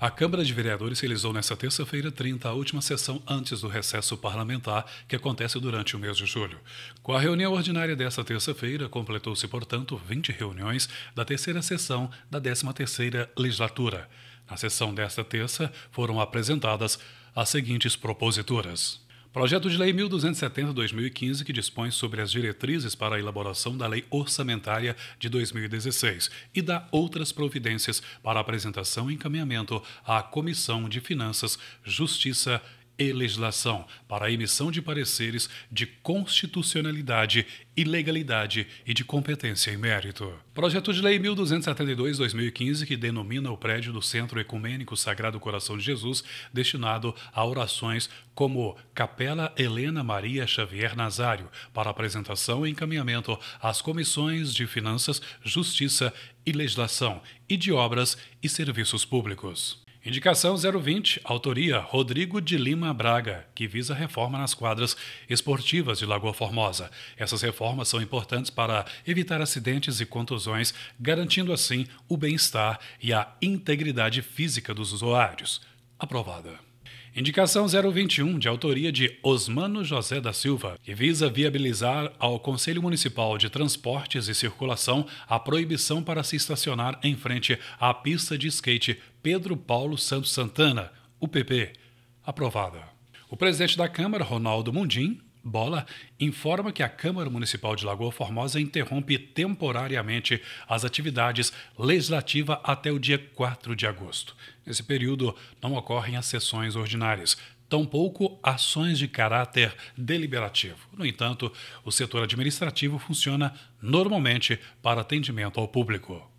A Câmara de Vereadores realizou nesta terça-feira 30 a última sessão antes do recesso parlamentar, que acontece durante o mês de julho. Com a reunião ordinária desta terça-feira, completou-se, portanto, 20 reuniões da terceira sessão da 13ª legislatura. Na sessão desta terça, foram apresentadas as seguintes proposituras. Projeto de Lei 1270-2015, que dispõe sobre as diretrizes para a elaboração da Lei Orçamentária de 2016 e dá outras providências para apresentação e encaminhamento à Comissão de Finanças, Justiça e e legislação para a emissão de pareceres de constitucionalidade e legalidade e de competência e mérito. Projeto de Lei 1272-2015, que denomina o prédio do Centro Ecumênico Sagrado Coração de Jesus, destinado a orações como Capela Helena Maria Xavier Nazário, para apresentação e encaminhamento às comissões de Finanças, Justiça e Legislação e de Obras e Serviços Públicos. Indicação 020, autoria Rodrigo de Lima Braga, que visa reforma nas quadras esportivas de Lagoa Formosa. Essas reformas são importantes para evitar acidentes e contusões, garantindo assim o bem-estar e a integridade física dos usuários. Aprovada. Indicação 021, de autoria de Osmano José da Silva, que visa viabilizar ao Conselho Municipal de Transportes e Circulação a proibição para se estacionar em frente à pista de skate Pedro Paulo Santos Santana, UPP. Aprovada. O presidente da Câmara, Ronaldo Mundim, Bola informa que a Câmara Municipal de Lagoa Formosa interrompe temporariamente as atividades legislativas até o dia 4 de agosto. Nesse período, não ocorrem as sessões ordinárias, tampouco ações de caráter deliberativo. No entanto, o setor administrativo funciona normalmente para atendimento ao público.